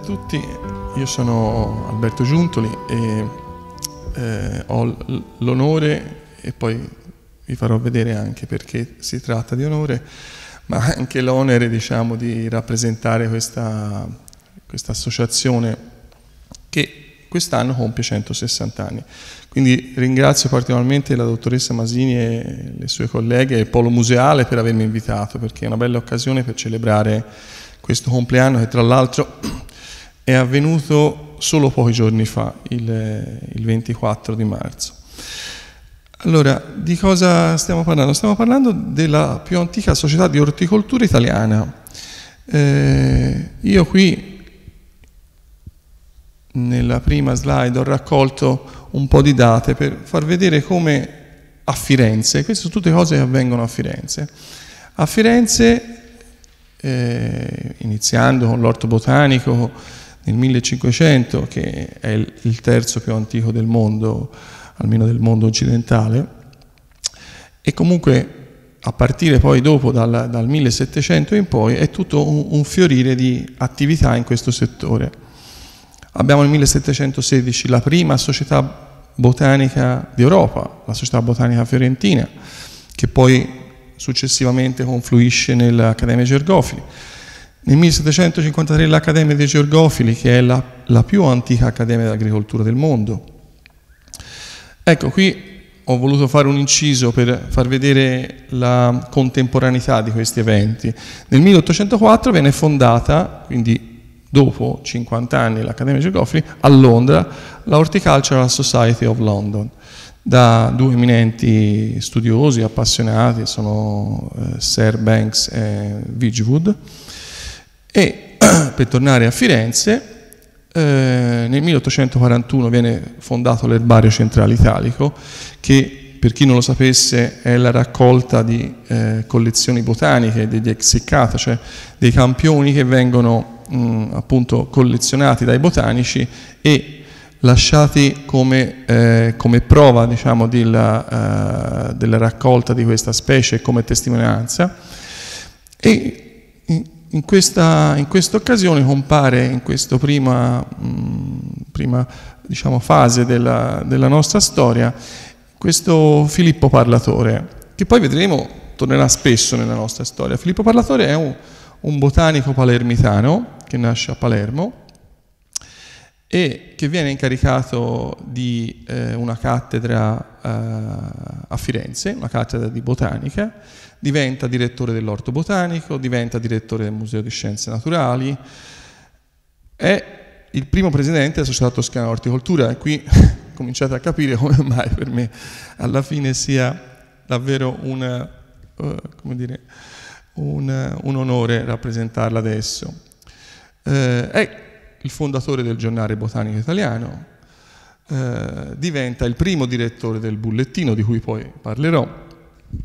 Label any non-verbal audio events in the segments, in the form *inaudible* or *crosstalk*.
a tutti, io sono Alberto Giuntoli e eh, ho l'onore, e poi vi farò vedere anche perché si tratta di onore, ma anche l'onere diciamo, di rappresentare questa, questa associazione che quest'anno compie 160 anni. Quindi ringrazio particolarmente la dottoressa Masini e le sue colleghe e Polo Museale per avermi invitato, perché è una bella occasione per celebrare questo compleanno che tra l'altro è avvenuto solo pochi giorni fa, il, il 24 di marzo. Allora, di cosa stiamo parlando? Stiamo parlando della più antica società di orticoltura italiana. Eh, io qui nella prima slide ho raccolto un po' di date per far vedere come a Firenze, queste sono tutte cose che avvengono a Firenze, a Firenze eh, iniziando con l'orto botanico, nel 1500, che è il terzo più antico del mondo, almeno del mondo occidentale, e comunque a partire poi dopo dal, dal 1700 in poi è tutto un, un, fiorire di attività in questo settore. Abbiamo nel 1716 la prima società botanica d'Europa, la società botanica fiorentina, che poi successivamente confluisce nell'Accademia Gergofili. Nel 1753 l'Accademia dei Georgofili, che è la, la più antica accademia d'agricoltura del mondo. Ecco, qui ho voluto fare un inciso per far vedere la contemporaneità di questi eventi. Nel 1804 viene fondata, quindi dopo 50 anni l'Accademia Geografia, a Londra la Horticultural Society of London, da due eminenti studiosi, appassionati, sono eh, Sir Banks e Wedgwood e *clears throat* per tornare a Firenze, eh, nel 1841 viene fondato l'erbario centrale italico, che per chi non lo sapesse è la raccolta di eh, collezioni botaniche, degli exicata, cioè dei campioni che vengono mh, appunto collezionati dai botanici e lasciati come, eh, come prova diciamo, della, uh, della, raccolta di questa specie come testimonianza e in questa, in questa occasione compare in questa prima, mh, prima diciamo, fase della, della nostra storia questo Filippo Parlatore, che poi vedremo tornerà spesso nella nostra storia. Filippo Parlatore è un, un botanico palermitano che nasce a Palermo e che viene incaricato di eh, una cattedra eh, a Firenze, una cattedra di botanica, diventa direttore dell'orto botanico, diventa direttore del Museo di Scienze Naturali, è il primo presidente della Società Toscana Orticoltura e qui *laughs* cominciate a capire come mai per me alla fine sia davvero una, uh, eh, dire, un, un, onore rappresentarla adesso. Uh, è il fondatore del giornale botanico italiano, uh, diventa il primo direttore del bullettino di cui poi parlerò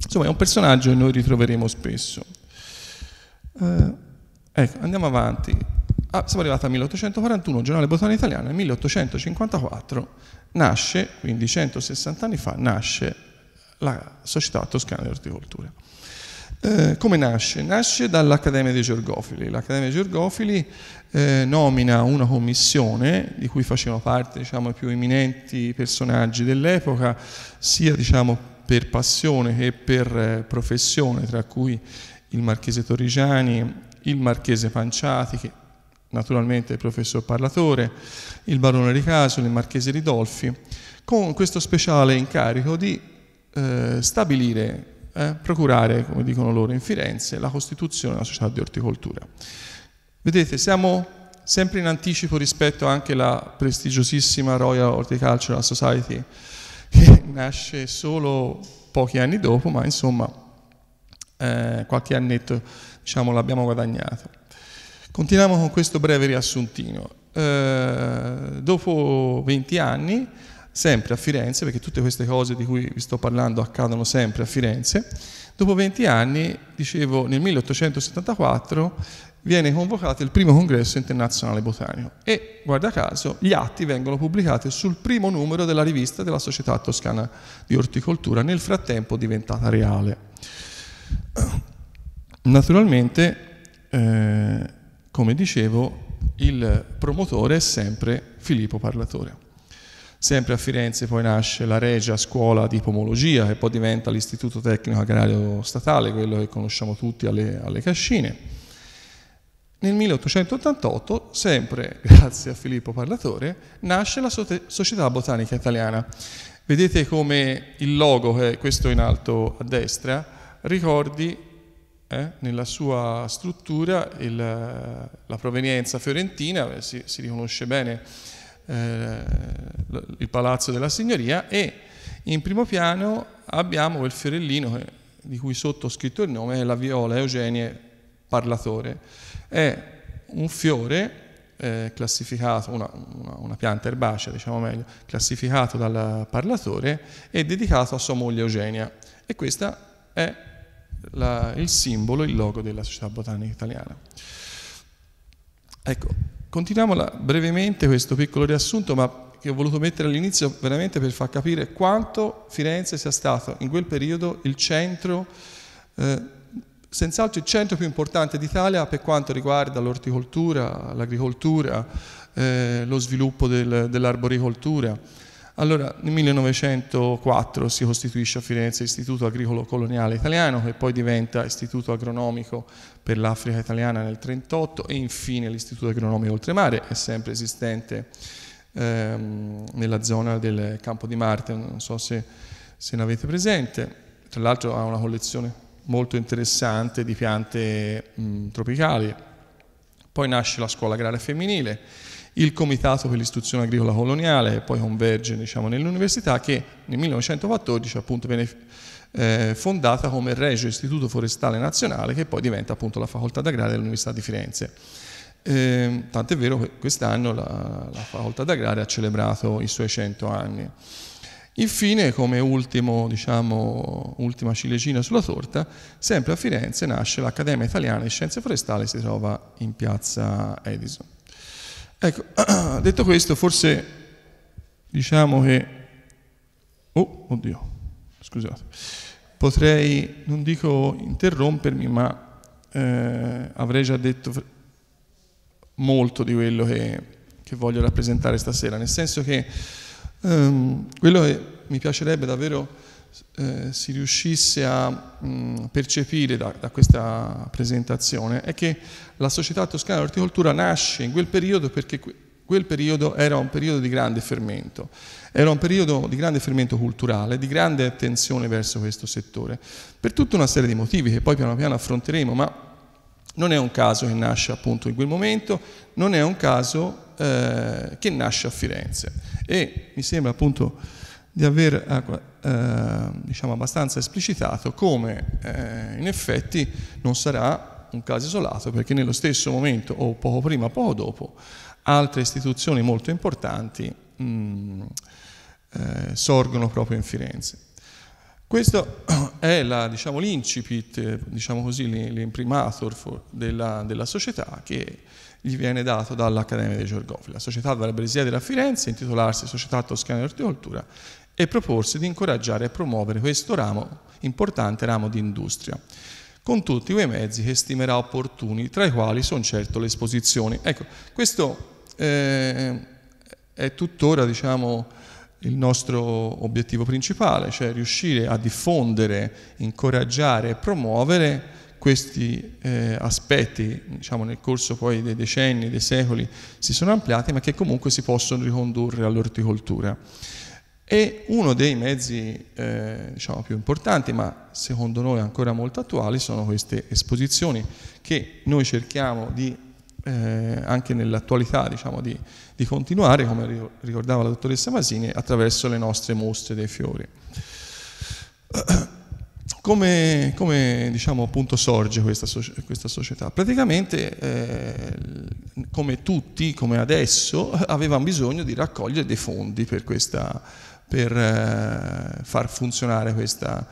Insomma, è un personaggio che noi ritroveremo spesso. Eh, ecco, andiamo avanti. Ah, siamo arrivati a 1841, Giornale Botanico Italiano, nel 1854 nasce, quindi 160 anni fa, nasce la Società Toscana di Orticoltura. Eh, come nasce? Nasce dall'Accademia dei Giorgofili. L'Accademia dei Giorgofili eh, nomina una commissione di cui facevano parte diciamo, i più eminenti personaggi dell'epoca, sia diciamo, per passione e per eh, professione, tra cui il marchese Torrigiani, il marchese Panciati, che naturalmente è il professor Parlatore, il barone Ricasoli, il marchese Ridolfi, con questo speciale incarico di eh, stabilire, eh, procurare, come dicono loro in Firenze, la costituzione della società di orticoltura. Vedete, siamo sempre in anticipo rispetto anche alla prestigiosissima Royal Horticultural Society, che *laughs* nasce solo pochi anni dopo, ma insomma eh, qualche annetto diciamo, l'abbiamo guadagnato. Continuiamo con questo breve riassuntino. Eh, dopo 20 anni, sempre a Firenze, perché tutte queste cose di cui vi sto parlando accadono sempre a Firenze, dopo 20 anni, dicevo, nel 1874 viene convocato il primo congresso internazionale botanico e, guarda caso, gli atti vengono pubblicati sul primo numero della rivista della Società Toscana di Orticoltura, nel frattempo diventata reale. Naturalmente, eh, come dicevo, il promotore è sempre Filippo Parlatore. Sempre a Firenze poi nasce la Regia Scuola di Pomologia, che poi diventa l'Istituto Tecnico Agrario Statale, quello che conosciamo tutti alle, alle Cascine nel 1888, sempre *laughs* grazie a Filippo Parlatore, nasce la Società Botanica Italiana. Vedete come il logo, è questo in alto a destra, ricordi eh, nella sua struttura il, la provenienza fiorentina, si, si riconosce bene eh, il palazzo della signoria e in primo piano abbiamo quel fiorellino che, di cui sotto ho scritto il nome, è la viola Eugenie parlatore. È un fiore eh, classificato, una, una, una, pianta erbacea diciamo meglio, classificato dal parlatore e dedicato a sua moglie Eugenia. E questo è la, il simbolo, il logo della Società Botanica Italiana. Ecco, continuiamo brevemente questo piccolo riassunto, ma che ho voluto mettere all'inizio veramente per far capire quanto Firenze sia stato in quel periodo il centro eh, senz'altro il centro più importante d'Italia per quanto riguarda l'orticoltura, l'agricoltura, eh, lo sviluppo del, dell'arboricoltura. Allora, nel 1904 si costituisce a Firenze l'Istituto Agricolo Coloniale Italiano, che poi diventa Istituto Agronomico per l'Africa Italiana nel 1938 e infine l'Istituto Agronomico Oltremare, è sempre esistente ehm, nella zona del Campo di Marte, non so se, se ne avete presente, tra l'altro ha una collezione molto interessante di piante mh, tropicali. Poi nasce la scuola agraria femminile, il Comitato per l'istruzione agricola coloniale, poi converge diciamo, nell'università che nel 1914 appunto, viene eh, fondata come Regio Istituto Forestale Nazionale che poi diventa appunto, la facoltà d'agraria dell'Università di Firenze. Eh, tant'è vero che quest'anno la, la facoltà d'agraria ha celebrato i suoi 100 anni. Infine, come ultimo, diciamo, ultima ciliegina sulla torta, sempre a Firenze nasce l'Accademia Italiana di Scienze Forestali, si trova in piazza Edison. Ecco, *clears throat* detto questo, forse diciamo che... Oh, oddio, scusate. Potrei, non dico interrompermi, ma eh, avrei già detto molto di quello che, che voglio rappresentare stasera, nel senso che Ehm, quello che mi piacerebbe davvero eh, si riuscisse a mh, mm, percepire da, da, questa presentazione è che la Società Toscana dell'Orticoltura nasce in quel periodo perché quel periodo era un periodo di grande fermento, era un periodo di grande fermento culturale, di grande attenzione verso questo settore, per tutta una serie di motivi che poi piano piano affronteremo, ma non è un caso che nasce appunto in quel momento, non è un caso eh, che nasce a Firenze e mi sembra appunto di aver ecco, eh, diciamo abbastanza esplicitato come eh, in effetti non sarà un caso isolato perché nello stesso momento o poco prima o poco dopo altre istituzioni molto importanti mh, mm, eh, sorgono proprio in Firenze. Questo è diciamo, l'incipit, diciamo, così, l'imprimatur della, della, società che gli viene dato dall'Accademia dei Giorgofi. La società dovrebbe risiedere a Firenze, intitolarsi Società Toscana di Orticoltura e proporsi di incoraggiare e promuovere questo ramo, importante ramo di industria, con tutti quei mezzi che stimerà opportuni, tra i quali sono certo le esposizioni. Ecco, questo eh, è tuttora, diciamo, il nostro obiettivo principale, cioè riuscire a diffondere, incoraggiare e promuovere questi eh, aspetti diciamo, nel corso poi dei decenni, dei secoli si sono ampliati ma che comunque si possono ricondurre all'orticoltura. E uno dei mezzi eh, diciamo, più importanti, ma secondo noi ancora molto attuali, sono queste esposizioni che noi cerchiamo di, eh, anche nell'attualità diciamo, di, di continuare, come ricordava la dottoressa Masini, attraverso le nostre mostre dei fiori. *clears throat* Come, come diciamo, appunto sorge questa, questa società? Praticamente, eh, come tutti, come adesso, *laughs* avevano bisogno di raccogliere dei fondi per, questa, per eh, far funzionare questa,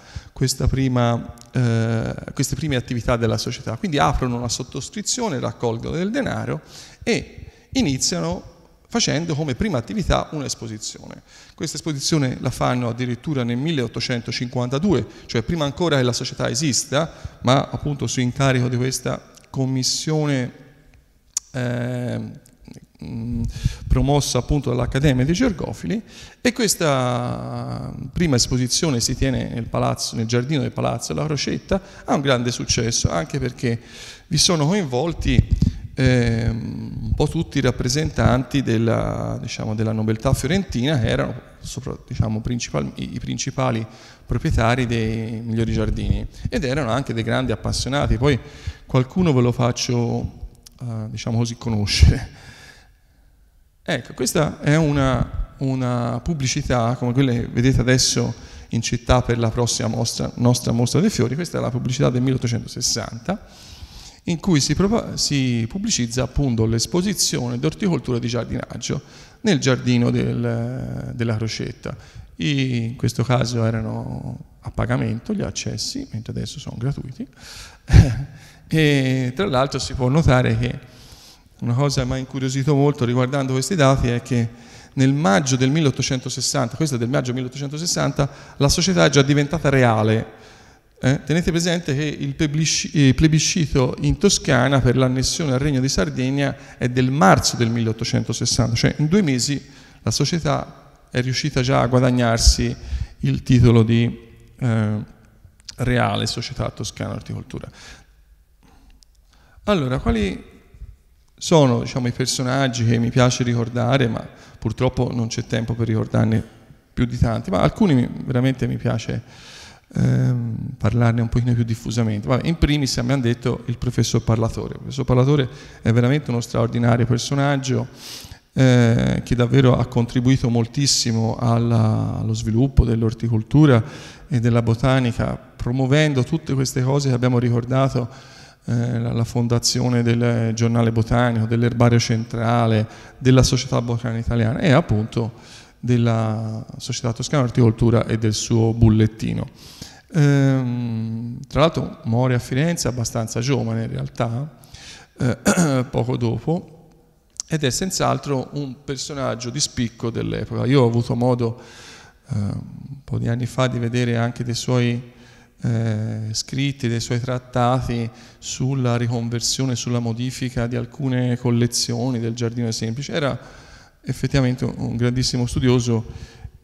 prima, eh, queste prime attività della società. Quindi aprono una sottoscrizione, raccolgono del denaro e iniziano facendo come prima attività un'esposizione. Questa esposizione la fanno addirittura nel 1852, cioè prima ancora che la società esista, ma appunto su incarico di questa commissione eh, promossa appunto dall'Accademia dei Gergofili e questa prima esposizione si tiene nel, palazzo, nel giardino del Palazzo della Crocetta, ha un grande successo anche perché vi sono coinvolti eh, un po' tutti i rappresentanti della, diciamo, della nobiltà fiorentina che erano sopra, diciamo, principal, i principali proprietari dei migliori giardini ed erano anche dei grandi appassionati. Poi qualcuno ve lo faccio eh, diciamo così, conoscere. Ecco, questa è una, una, pubblicità come quella che vedete adesso in città per la prossima mostra, nostra mostra dei fiori, questa è la pubblicità del 1860 in cui si, si pubblicizza appunto l'esposizione di orticoltura di giardinaggio nel giardino del, della crocetta. I, in questo caso erano a pagamento gli accessi, mentre adesso sono gratuiti. *laughs* e tra l'altro si può notare che una cosa che mi ha incuriosito molto riguardando questi dati è che nel maggio del 1860, questo è del maggio 1860, la società è già diventata reale, eh, tenete presente che il plebiscito in Toscana per l'annessione al Regno di Sardegna è del marzo del 1860, cioè in due mesi la società è riuscita già a guadagnarsi il titolo di eh, Reale Società Toscana Orticoltura. Allora, quali sono diciamo, i personaggi che mi piace ricordare, ma purtroppo non c'è tempo per ricordarne più di tanti, ma alcuni veramente mi piace ehm, parlarne un pochino più diffusamente. Vabbè, in primis abbiamo detto il professor Parlatore. Il professor Parlatore è veramente uno straordinario personaggio eh, che davvero ha contribuito moltissimo alla, allo sviluppo dell'orticoltura e della botanica, promuovendo tutte queste cose che abbiamo ricordato eh, la fondazione del giornale botanico, dell'erbario centrale, della società botanica italiana e appunto della società toscana orticoltura e del suo bullettino. Ehm, tra l'altro muore a Firenze abbastanza giovane in realtà, eh, *clears throat* poco dopo, ed è senz'altro un personaggio di spicco dell'epoca. Io ho avuto modo eh, un po' di anni fa di vedere anche dei suoi eh, scritti, dei suoi trattati sulla riconversione, sulla modifica di alcune collezioni del Giardino Semplice. Era effettivamente un grandissimo studioso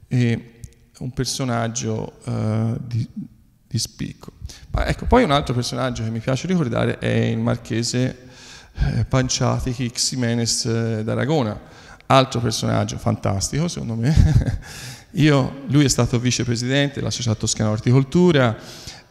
e un personaggio eh, di, di spicco. Ma ecco, poi un altro personaggio che mi piace ricordare è il marchese eh, Panciati Ximenes eh, d'Aragona, altro personaggio fantastico secondo me. *laughs* Io, lui è stato vicepresidente della Società Toscana Orticoltura,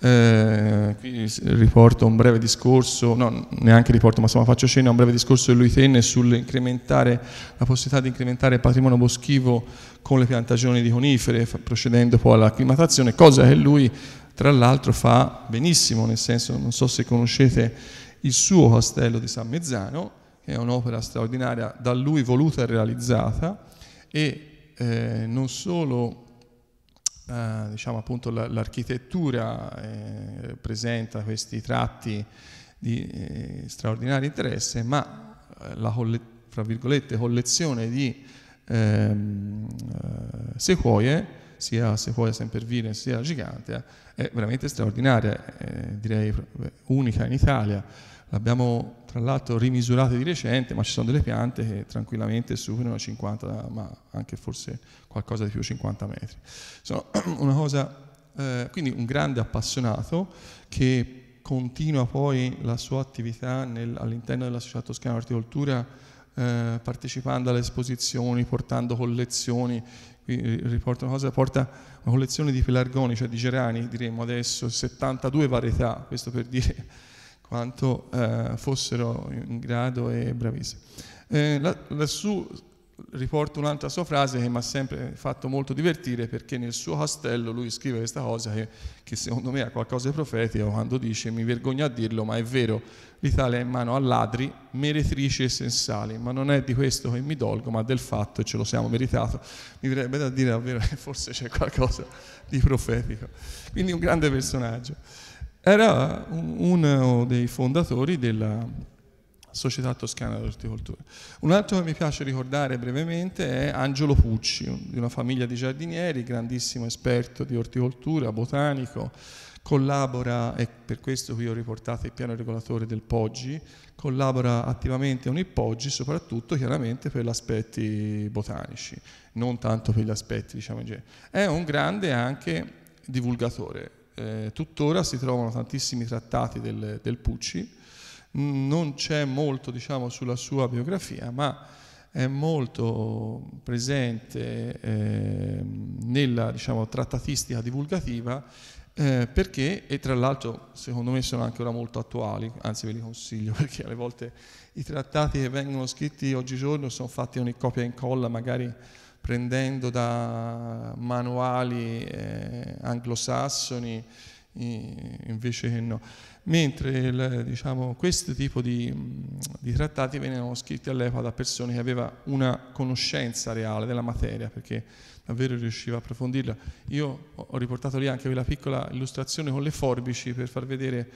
eh, qui riporto un breve discorso, no, neanche riporto, ma insomma faccio cenno a un breve discorso che lui tenne sull'incrementare la possibilità di incrementare il patrimonio boschivo con le piantagioni di conifere, procedendo poi all'acclimatazione, cosa che lui tra l'altro fa benissimo, nel senso, non so se conoscete il suo castello di San Mezzano, che è un'opera straordinaria da lui voluta e realizzata, e eh, non solo eh, diciamo appunto l'architettura eh, presenta questi tratti di eh, straordinario interesse, ma eh, la fra virgolette, collezione di ehm, eh, sequoie, sia sequoia sempervirens sia gigantea, è veramente straordinaria, eh, direi eh, unica in Italia. L'abbiamo tra l'altro rimisurata di recente, ma ci sono delle piante che tranquillamente superano 50, ma anche forse qualcosa di più 50 metri. Sono *clears throat* una cosa, eh, quindi un grande appassionato che continua poi la sua attività nel, all'interno della Società Toscana Orticoltura eh, partecipando alle esposizioni, portando collezioni, eh, riporta una cosa, porta una collezione di pelargoni, cioè di gerani, diremmo adesso, 72 varietà, questo per dire *laughs* quanto eh, fossero in grado e bravissimi. Eh, lassù riporto un'altra sua frase che mi ha sempre fatto molto divertire perché nel suo castello lui scrive questa cosa che, che secondo me ha qualcosa di profetico quando dice mi vergogno a dirlo ma è vero l'Italia è in mano a ladri, meretrici e sensali ma non è di questo che mi dolgo ma del fatto e ce lo siamo meritato mi verrebbe da dire davvero che forse c'è qualcosa di profetico quindi un grande personaggio era uno dei fondatori della Società Toscana d'Orticoltura. Un altro che mi piace ricordare brevemente è Angelo Pucci, di una famiglia di giardinieri, grandissimo esperto di orticoltura, botanico, collabora, e per questo qui ho riportato il piano regolatore del Poggi, collabora attivamente con il Poggi soprattutto chiaramente per gli aspetti botanici, non tanto per gli aspetti diciamo in genere. È un grande anche divulgatore, eh, tuttora si trovano tantissimi trattati del, del Pucci, non c'è molto diciamo, sulla sua biografia, ma è molto presente eh, nella diciamo, trattatistica divulgativa eh, perché, e tra l'altro secondo me sono anche ora molto attuali, anzi ve li consiglio *laughs* perché alle volte i trattati che vengono scritti oggigiorno sono fatti ogni copia e incolla, magari prendendo da manuali eh, anglosassoni invece che no. Mentre il, diciamo, questo tipo di, mm, di, trattati venivano scritti all'epoca da persone che avevano una conoscenza reale della materia, perché davvero riusciva a approfondirla. Io ho riportato lì anche quella piccola illustrazione con le forbici per far vedere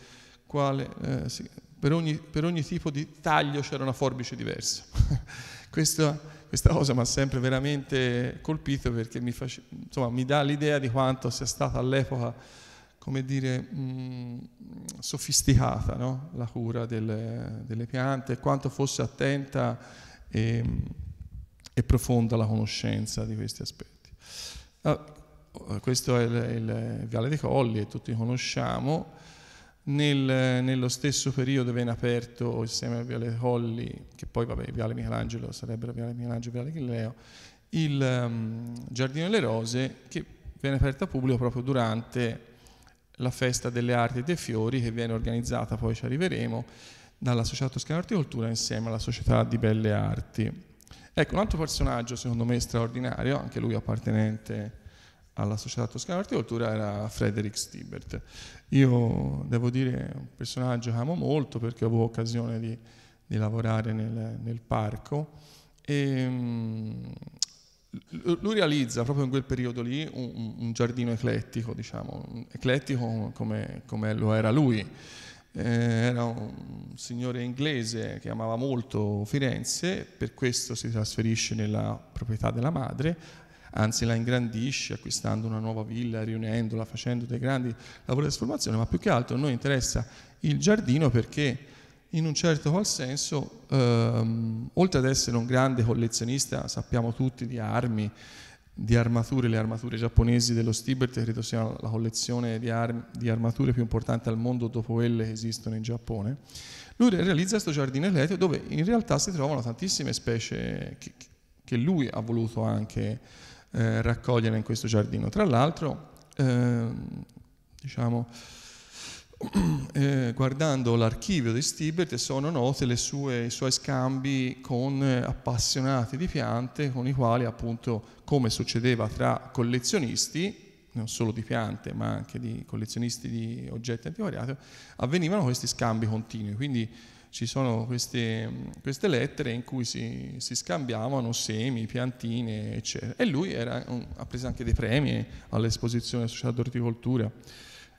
quale, eh, sì, per, ogni, per, ogni, tipo di taglio c'era una forbice diversa. *laughs* questa, questa, cosa mi ha sempre veramente colpito perché mi, face, insomma, mi dà l'idea di quanto sia stata all'epoca come dire, mh, mm, sofisticata no? la cura delle, delle, piante, quanto fosse attenta e, e, profonda la conoscenza di questi aspetti. Allora, ah, questo è il, il Viale dei Colli e tutti conosciamo. Nel, nello stesso periodo venne aperto insieme a Viale dei Colli, che poi vabbè, Viale Michelangelo sarebbe Viale Michelangelo e Viale Galileo, il um, Giardino delle Rose che venne aperto a pubblico proprio durante la festa delle arti e dei fiori che viene organizzata, poi ci arriveremo, dalla Società Toscana Cultura insieme alla Società di Belle Arti. Ecco, un altro personaggio secondo me straordinario, anche lui appartenente alla Società Toscana Cultura, era Frederick Stibert. Io devo dire un personaggio che amo molto perché ho avuto occasione di, di lavorare nel, nel parco e, mm, lui realizza proprio in quel periodo lì un, un giardino eclettico, diciamo, eclettico come, come lo era lui. Eh, era un signore inglese che amava molto Firenze, per questo si trasferisce nella proprietà della madre, anzi la ingrandisce acquistando una nuova villa, riunendola, facendo dei grandi lavori di trasformazione, ma più che altro a noi interessa il giardino perché in un certo qual senso, ehm, oltre ad essere un grande collezionista, sappiamo tutti di armi, di armature, le armature giapponesi dello Stibert credo siano la collezione di, armi, di armature più importante al mondo dopo quelle che esistono in Giappone, lui realizza questo giardino eletto dove in realtà si trovano tantissime specie che, che lui ha voluto anche eh, raccogliere in questo giardino. Tra l'altro, ehm, diciamo, *clears throat* eh, guardando l'archivio di Stibert sono noti sue, i suoi scambi con eh, appassionati di piante con i quali appunto come succedeva tra collezionisti non solo di piante ma anche di collezionisti di oggetti antivariati avvenivano questi scambi continui quindi ci sono queste, queste lettere in cui si, si, scambiavano semi, piantine eccetera e lui era, ha preso anche dei premi all'esposizione associata d'orticoltura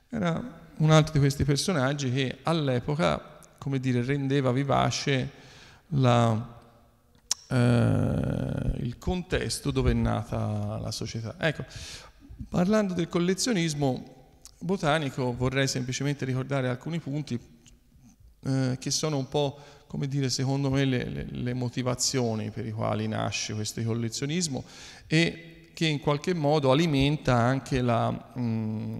era un altro di questi personaggi che all'epoca, come dire, rendeva vivace la, eh, il contesto dove è nata la società. Ecco, parlando del collezionismo botanico vorrei semplicemente ricordare alcuni punti eh, che sono un po', come dire, secondo me le, le, le motivazioni per i quali nasce questo collezionismo e che in qualche modo alimenta anche la... Mh, mm,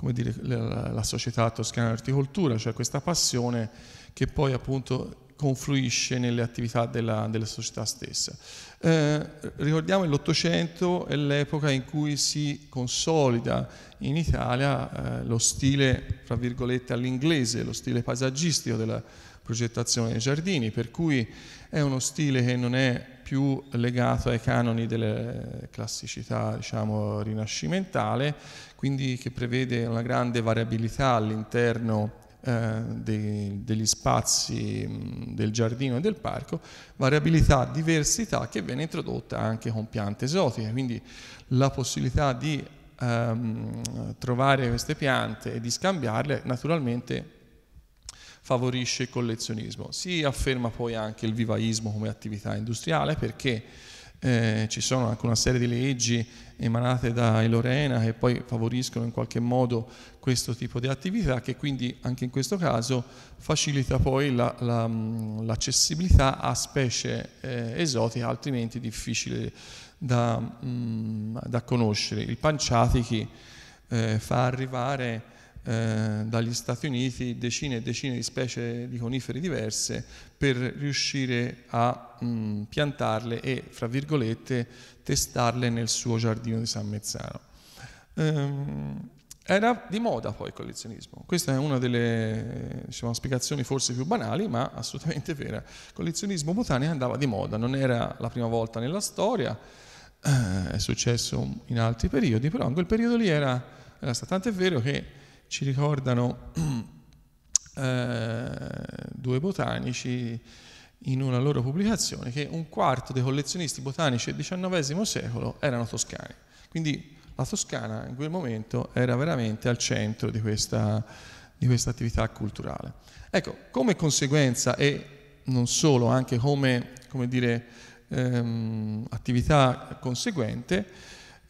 come dire, la, la società toscana dell'orticoltura, cioè questa passione che poi appunto confluisce nelle attività della, della società stessa. Eh, ricordiamo che l'Ottocento è l'epoca in cui si consolida in Italia eh, lo stile, tra virgolette, all'inglese, lo stile paesaggistico della progettazione dei giardini, per cui è uno stile che non è più legato ai canoni della classicità diciamo, rinascimentale, quindi che prevede una grande variabilità all'interno eh, dei, degli spazi del giardino e del parco, variabilità, diversità che viene introdotta anche con piante esotiche, quindi la possibilità di ehm, trovare queste piante e di scambiarle naturalmente favorisce il collezionismo. Si afferma poi anche il vivaismo come attività industriale perché eh, ci sono anche una serie di leggi emanate da Lorena che poi favoriscono in qualche modo questo tipo di attività che quindi anche in questo caso facilita poi la, la, l'accessibilità a specie eh, esotiche altrimenti difficili da, mh, da conoscere. Il Panciatichi eh, fa arrivare eh, dagli Stati Uniti decine e decine di specie di coniferi diverse per riuscire a mh, mm, piantarle e, fra virgolette, testarle nel suo giardino di San Mezzano. Ehm, era di moda poi il collezionismo, questa è una delle diciamo, spiegazioni forse più banali, ma assolutamente vera. Il collezionismo botaneo andava di moda, non era la prima volta nella storia, eh, è successo in altri periodi, però in quel periodo lì era, era stato tanto vero che ci ricordano *clears throat* eh, due botanici in una loro pubblicazione che un quarto dei collezionisti botanici del XIX secolo erano toscani. Quindi la Toscana in quel momento era veramente al centro di questa, di questa attività culturale. Ecco, come conseguenza e non solo, anche come, come dire, ehm, attività conseguente,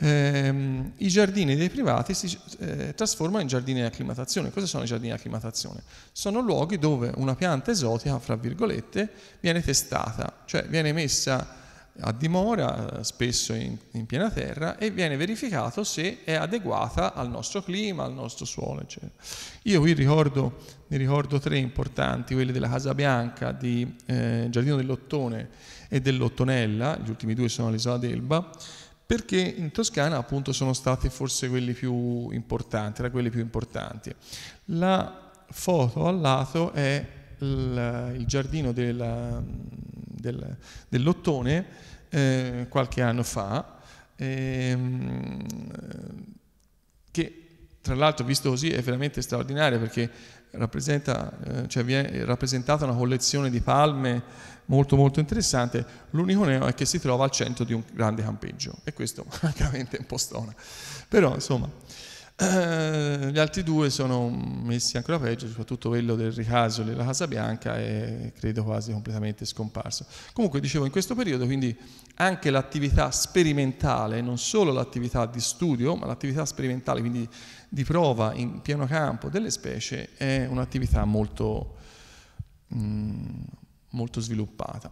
ehm, i giardini dei privati si eh, trasformano in giardini di acclimatazione. Cosa sono i giardini di acclimatazione? Sono luoghi dove una pianta esotica, fra virgolette, viene testata, cioè viene messa a dimora, eh, spesso in, in piena terra, e viene verificato se è adeguata al nostro clima, al nostro suolo, eccetera. Io qui ricordo, ne ricordo tre importanti, quelli della Casa Bianca, di eh, Giardino dell'Ottone e dell'Ottonella, gli ultimi due sono all'isola d'Elba, perché in Toscana appunto sono stati forse quelli più importanti, tra quelli più importanti. La foto a lato è il, il giardino della, del, dell'Ottone eh, qualche anno fa, ehm, che tra l'altro visto così è veramente straordinario perché rappresenta, eh, cioè, è rappresentata una collezione di palme molto molto interessante, l'unico neo è che si trova al centro di un grande campeggio e questo *laughs* francamente è un po' strano. però insomma eh, gli altri due sono messi ancora peggio, soprattutto quello del Ricasoli e la Casa Bianca è credo quasi completamente scomparso. Comunque dicevo in questo periodo quindi anche l'attività sperimentale, non solo l'attività di studio, ma l'attività sperimentale quindi di prova in pieno campo delle specie è un'attività molto... Mm, molto sviluppata.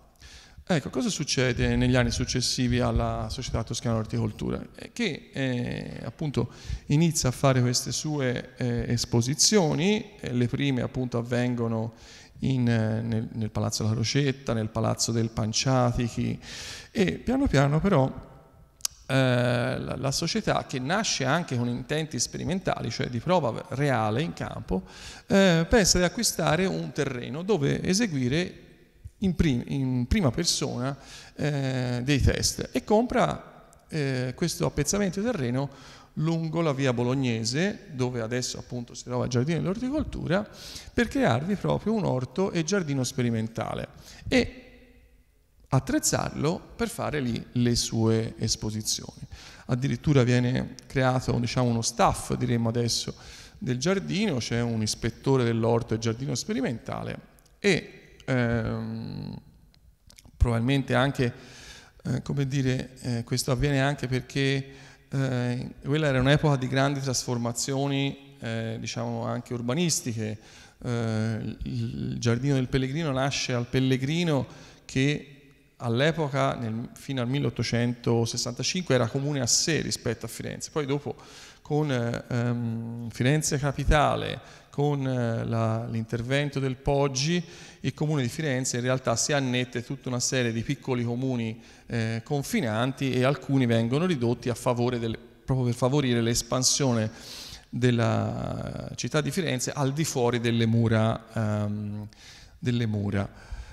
Ecco, cosa succede negli anni successivi alla Società Toscana Orticoltura? Che eh, appunto inizia a fare queste sue eh, esposizioni, eh, le prime appunto avvengono in, eh, nel, nel, Palazzo della Crocetta, nel Palazzo del Panciatichi e piano piano però eh, la, la società che nasce anche con intenti sperimentali, cioè di prova reale in campo, eh, pensa di acquistare un terreno dove eseguire in, prim in prima persona eh, dei test e compra eh, questo appezzamento di terreno lungo la via bolognese, dove adesso appunto si trova il giardino dell'orticoltura, per crearvi proprio un orto e giardino sperimentale e attrezzarlo per fare lì le sue esposizioni. Addirittura viene creato diciamo, uno staff, diremmo adesso, del giardino, c'è un ispettore dell'orto e giardino sperimentale e ehm, probabilmente anche, eh, come dire, eh, questo avviene anche perché eh, quella era un'epoca di grandi trasformazioni, eh, diciamo anche urbanistiche. Eh, il giardino del pellegrino nasce al pellegrino che all'epoca, nel, fino al 1865, era comune a sé rispetto a Firenze. Poi dopo con ehm, Firenze Capitale con eh, l'intervento del Poggi il comune di Firenze in realtà si annette tutta una serie di piccoli comuni eh, confinanti e alcuni vengono ridotti del, proprio per favorire l'espansione della città di Firenze al di fuori delle mura, um, delle mura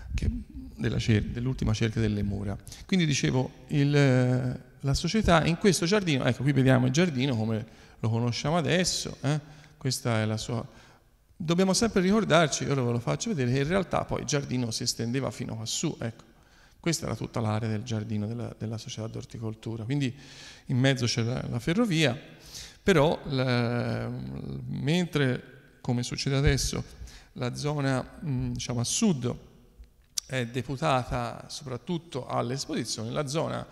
dell'ultima dell cerchia delle mura. Quindi dicevo, il, la società in questo giardino, ecco qui vediamo il giardino come lo conosciamo adesso, eh, questa è la sua dobbiamo sempre ricordarci, ora ve lo faccio vedere, che in realtà poi il giardino si estendeva fino a su, ecco. Questa era tutta l'area del giardino della, della società d'orticoltura, quindi in mezzo c'era la ferrovia, però la, mentre, come succede adesso, la zona diciamo, a sud è deputata soprattutto all'esposizione, la zona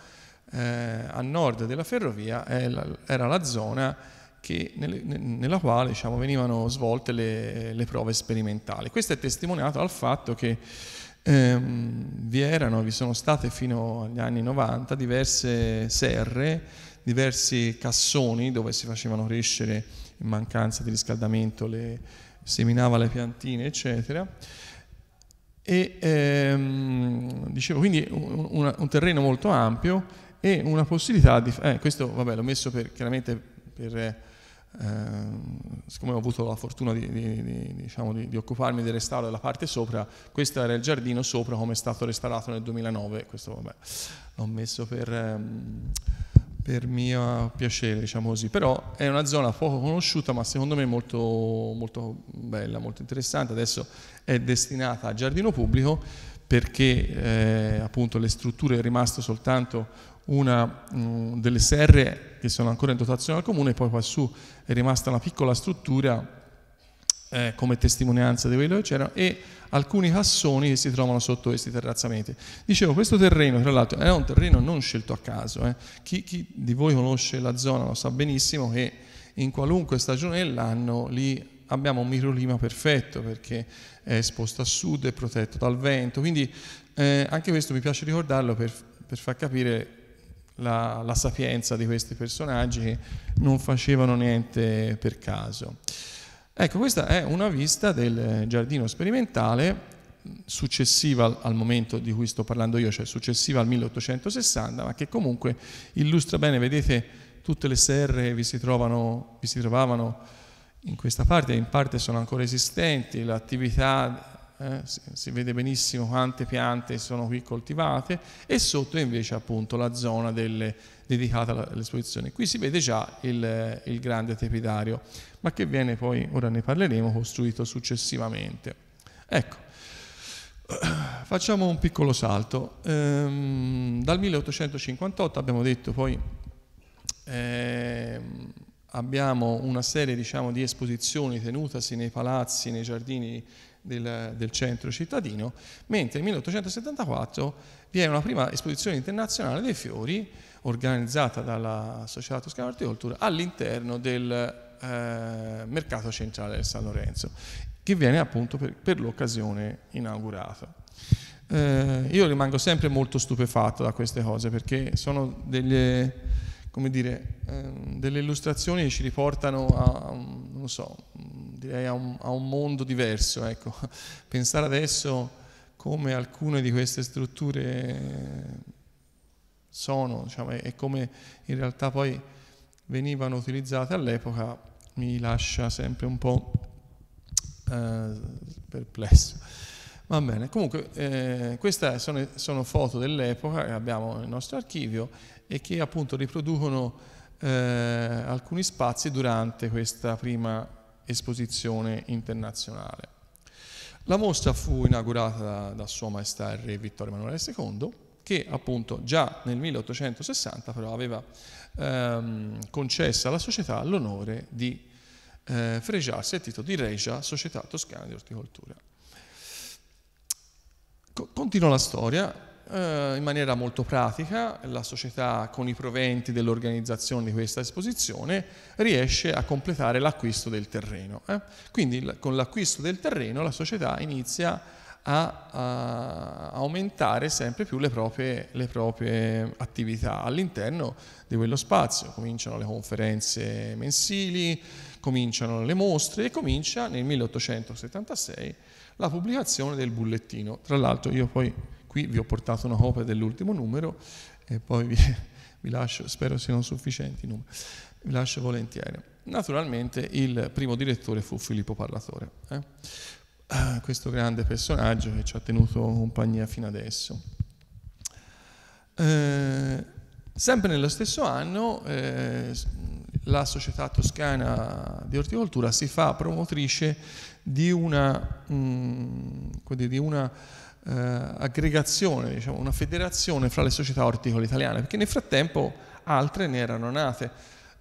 eh, a nord della ferrovia la, era la zona che, nelle, nella quale diciamo, venivano svolte le, le, prove sperimentali. Questo è testimoniato dal fatto che ehm, vi erano, vi sono state fino agli anni 90 diverse serre, diversi cassoni dove si facevano crescere in mancanza di riscaldamento, le, seminava le piantine, eccetera. E, ehm, dicevo, quindi un, un, terreno molto ampio e una possibilità di... Eh, questo vabbè, l'ho messo per, chiaramente per Ehm, siccome ho avuto la fortuna di, di, di, diciamo, di, occuparmi del restauro della parte sopra, questo era il giardino sopra come è stato restaurato nel 2009, questo vabbè, l'ho messo per, ehm, per mio piacere, diciamo così, però è una zona poco conosciuta ma secondo me molto, molto bella, molto interessante, adesso è destinata a giardino pubblico perché eh, appunto le strutture è rimasto soltanto una mh, mm, delle serre che sono ancora in dotazione al comune, poi qua su è rimasta una piccola struttura eh, come testimonianza di quello che c'era e alcuni cassoni che si trovano sotto questi terrazzamenti. Dicevo, questo terreno tra l'altro è un terreno non scelto a caso, eh. chi, chi, di voi conosce la zona lo sa benissimo che in qualunque stagione dell'anno lì abbiamo un microclima perfetto perché è esposto a sud, è protetto dal vento, quindi eh, anche questo mi piace ricordarlo per, per far capire la, la, sapienza di questi personaggi, che non facevano niente per caso. Ecco, questa è una vista del giardino sperimentale successiva al, al momento di cui sto parlando io, cioè successiva al 1860, ma che comunque illustra bene, vedete, tutte le serre vi si, trovano, vi si trovavano in questa parte, in parte sono ancora esistenti, l'attività eh, si, si, vede benissimo quante piante sono qui coltivate e sotto invece appunto la zona delle, dedicata all'esposizione. Qui si vede già il, il grande tepidario, ma che viene poi, ora ne parleremo, costruito successivamente. Ecco, *clears throat* facciamo un piccolo salto. Ehm, dal 1858 abbiamo detto poi... Ehm, abbiamo una serie diciamo, di esposizioni tenutasi nei palazzi, nei giardini del, del centro cittadino, mentre nel 1874 vi è una prima esposizione internazionale dei fiori organizzata dalla Società Toscana Orticoltura all'interno del eh, mercato centrale del San Lorenzo, che viene appunto per, per l'occasione inaugurata. Eh, io rimango sempre molto stupefatto da queste cose perché sono delle come dire, ehm, delle illustrazioni che ci riportano a, non so, direi a un, a un mondo diverso. Ecco. *laughs* Pensare adesso come alcune di queste strutture sono diciamo, e come in realtà poi venivano utilizzate all'epoca mi lascia sempre un po' eh, perplesso. Va bene, comunque eh, queste sono, sono foto dell'epoca che abbiamo nel nostro archivio e che appunto riproducono eh, alcuni spazi durante questa prima esposizione internazionale. La mostra fu inaugurata da, da Sua Maestà il Re Vittorio Emanuele II, che appunto già nel 1860 però aveva ehm, concessa alla società l'onore di eh, fregiarsi il titolo di Regia Società Toscana di Orticoltura. Co continua la storia, eh, in maniera molto pratica la società con i proventi dell'organizzazione di questa esposizione riesce a completare l'acquisto del terreno. Eh. Quindi con l'acquisto del terreno la società inizia a, a, aumentare sempre più le proprie, le proprie attività all'interno di quello spazio. Cominciano le conferenze mensili, cominciano le mostre e comincia nel 1876 la pubblicazione del bullettino. Tra l'altro io poi Qui vi ho portato una copia dell'ultimo numero e poi vi, *laughs* vi lascio, spero siano sufficienti i numeri, vi lascio volentieri. Naturalmente il primo direttore fu Filippo Parlatore, eh? Ah, questo grande personaggio che ci ha tenuto compagnia fino adesso. Eh, sempre nello stesso anno eh, la società toscana di orticoltura si fa promotrice di una, mh, mm, di una eh, aggregazione, diciamo, una federazione fra le società orticole italiane, perché nel frattempo altre ne erano nate.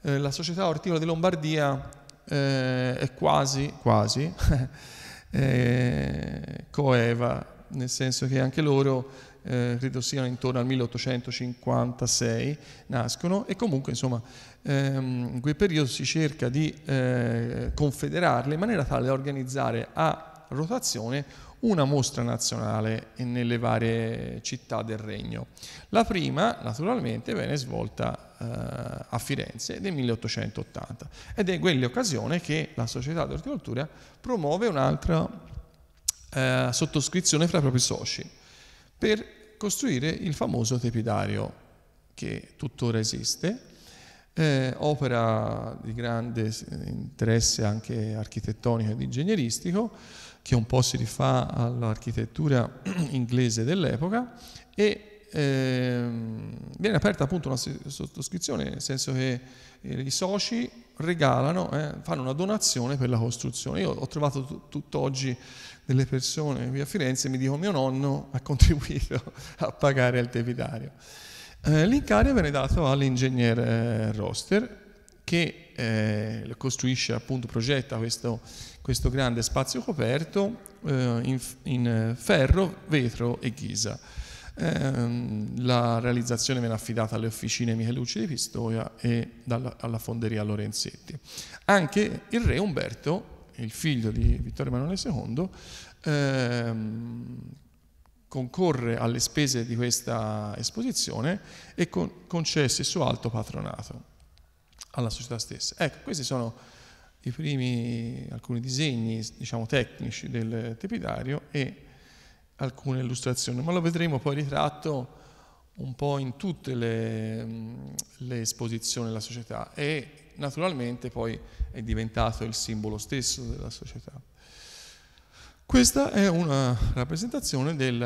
Eh, la società orticola di Lombardia eh, è quasi, quasi *laughs* eh, coeva, nel senso che anche loro eh, credo siano intorno al 1856 nascono e comunque insomma ehm, in quel periodo si cerca di eh, confederarle in maniera tale da organizzare a rotazione una mostra nazionale nelle varie città del regno. La prima, naturalmente, venne svolta eh, a Firenze nel 1880 ed è quell'occasione che la Società di Orticoltura promuove un'altra eh, sottoscrizione fra i propri soci per costruire il famoso tepidario che tuttora esiste, eh, opera di grande interesse anche architettonico ed ingegneristico, che un po' si rifà all'architettura *clears throat* inglese dell'epoca e ehm, viene aperta appunto una sottoscrizione, nel senso che eh, i soci regalano, eh, fanno una donazione per la costruzione. Io ho trovato t- tutt'oggi delle persone qui a Firenze, mi dicono mio nonno ha *laughs* contribuito a pagare il tevitario. Eh, l'incarico viene dato all'ingegner eh, Roster che eh, costruisce appunto, progetta questo questo grande spazio coperto eh, in, in, eh, ferro, vetro e ghisa. Eh, la realizzazione viene affidata alle officine Michelucci di Pistoia e dalla, alla fonderia Lorenzetti. Anche il re Umberto, il figlio di Vittorio Emanuele II, ehm, concorre alle spese di questa esposizione e con, concesse il suo alto patronato alla società stessa. Ecco, questi sono i primi, alcuni disegni diciamo, tecnici del tepidario e alcune illustrazioni, ma lo vedremo poi ritratto un po' in tutte le, mm, le esposizioni della società e naturalmente poi è diventato il simbolo stesso della società. Questa è una rappresentazione del